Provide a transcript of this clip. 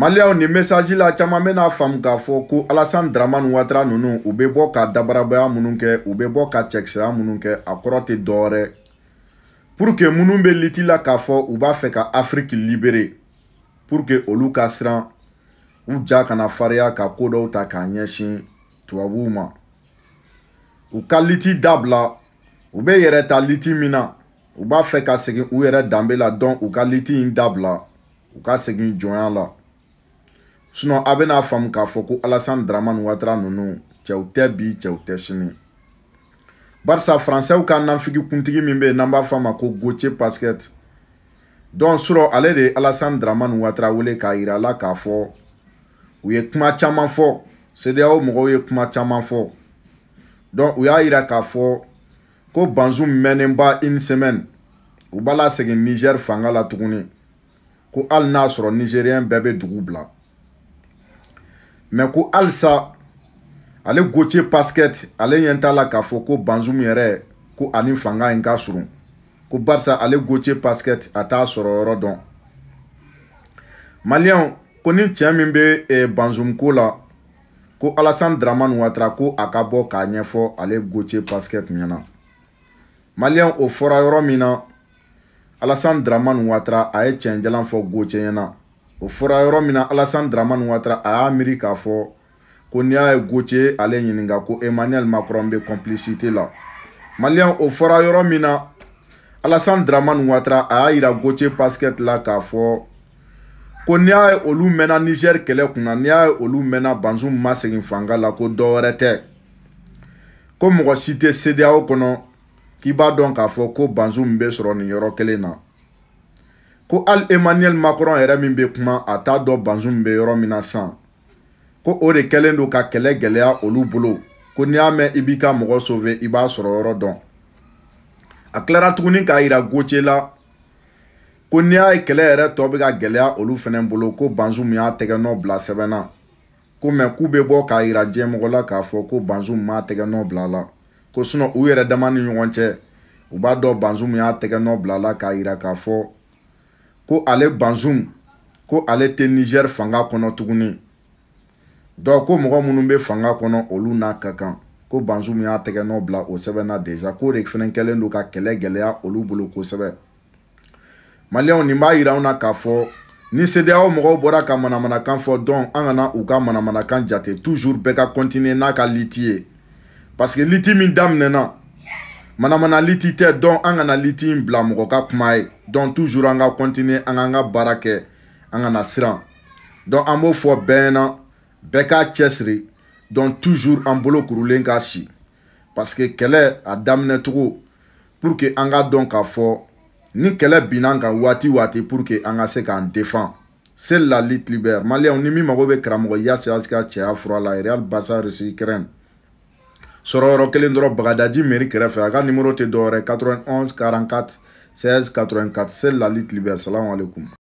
maliyɛw nin mesaji la caman bɛna faamu k'a fɔ ko alasan daramani watara ninnu u bɛ bɔ ka dabarabaya minnu kɛ u bɛ bɔ ka cɛkisɛya minnu kɛ a kɔrɔ tɛ dɔwɛrɛ pour que minnu bɛ liti la k'a fɔ u b'a fɛ ka afiriki libere pour que olu ka siran u ja kana fariya ka ko dɔw ta k'a ɲɛsin tubabuw ma u ka liti dabila u bɛ yɛrɛ ta liti min na u b'a fɛ ka segin u yɛrɛ danbe la dɔn u ka liti in dabila u ka segin jɔnya la sinɔn a bɛna faamu k'a fɔ ko alasan dramani watara ninnu cɛw tɛ bi cɛw tɛ sini barisa faransɛw ka nanfigi kuntigi min bɛ yen n'an b'a f'a ma ko Gauthier Pasquette donc surɔ ale de ye alasan dramani watara wele k'a yira a la k'a fɔ u ye kuma caman fɔ CEDEAO mɔgɔw ye kuma caman fɔ donc u y'a yira k'a fɔ ko banzu mɛnnenba une semaine u b'a lasegin Niger fanga la tuguni ko hali n'a sɔrɔ nigérien bɛɛ bɛ dugu bila mɛ ko halisa ale Gauthier Pasquette ale ɲɛ t'a la k'a fɔ ko Banzum yɛrɛ ko ani fanga in ka surun ko barisa ale Gauthier Pasquette a t'a sɔrɔ yɔrɔ dɔn maliyɛnw ko ni cɛ min bɛ eh, Banzum ko la ko Alassane Dramane Ouattara ko a ka bɔ k'a ɲɛfɔ ale Gauthier Pasquette ɲɛna maliyɛnw o fɔra yɔrɔ min na Alassane Dramane Ouattara a ye tiɲɛjalan fɔ Gauthier ɲɛna o fɔra yɔrɔ min na alasan daramani watara a y'a miiri k'a fɔ ko n'i y'a ye goce ale ɲininka ko emmanuel macron bɛ complicité la maliyɛn o fɔra yɔrɔ min na alasan daramani watara a y'a yira goce basket la k'a fɔ ko n'i y'a ye olu mɛnna nigɛri kɛlɛ kunna n'i y'a ye olu mɛnna banzu ma segin fanga la ko dɔ wɛrɛ tɛ ko mɔgɔ si tɛ sedeyaw kɔnɔ k'i b'a dɔn k'a fɔ ko banzu min bɛ sɔrɔ nin yɔrɔ kelen na ko hali emmanuel macron yɛrɛ min bɛ kuma a t'a dɔn banzu min bɛ yɔrɔ min na san ko o de kɛlen don ka kɛlɛ gɛlɛya olu bolo ko n'i y'a mɛn i b'i ka mɔgɔ sauve i b'a sɔrɔ yɔrɔ dɔn a tilara tuguni k'a yira goce la ko n'i y'a ye kɛlɛ yɛrɛ tɔ bɛ ka gɛlɛya olu fɛnɛ bolo ko banzu min y'a tɛgɛ nɔ bila sɛbɛn na ko mɛ k'u bɛ bɔ k'a yira diɲɛmɔgɔ la k'a fɔ ko banzu min m'a tɛgɛ nɔ bila a la ko sinɔn u yɛrɛ dama ni ɲɔgɔn cɛ u b'a dɔn banzu min y'a tɛgɛ nɔ bila a la k'a yira k'a fɔ ko ale banzun ko ale tɛ nigɛri fanga kɔnɔ tuguni dɔnku ko mɔgɔ minnu bɛ fanga kɔnɔ olu n'a ka kan ko banzun y'a tɛgɛ nɔ bila o sɛbɛn na deja k'o de fana kɛlen don ka kɛlɛ gɛlɛya olu bolo kosɛbɛ maliyɛnw nin b'a yira anw na k'a fɔ ni sedeyaw mɔgɔw bɔra ka manamanakan fɔ dɔn an kana u ka manamanakan jate toujours bɛɛ ka continuer n'a ka liti ye parce que liti min daminɛna manamanaliti tɛ dɔn an kana liti in bila mɔgɔ ka kuma ye dɔn tuzur an ka kɔntine an k'an ka baara kɛ an kana siran dɔn an b'o fɔ bɛɛ na bɛɛ k'a cɛsiri dɔn tuzur an bolo kurulen k'a si parsike kɛlɛ a daminɛcogo pour que an ka dɔn k'a fɔ ni kɛlɛ binna kan waati waati pour que an ka se k'an defan c'est la lutte libère maliyɛnw ni min mago bɛ karamɔgɔ yasias ka cɛya fura la real basa resi krɛne sɔrɔ yɔrɔ kelen dɔrɔn bagadaji mairie kɛrɛfɛ a ka nimoro tɛ dɔwɛrɛ 91 44 16 84 c'est lali tilibi asalamuwalekum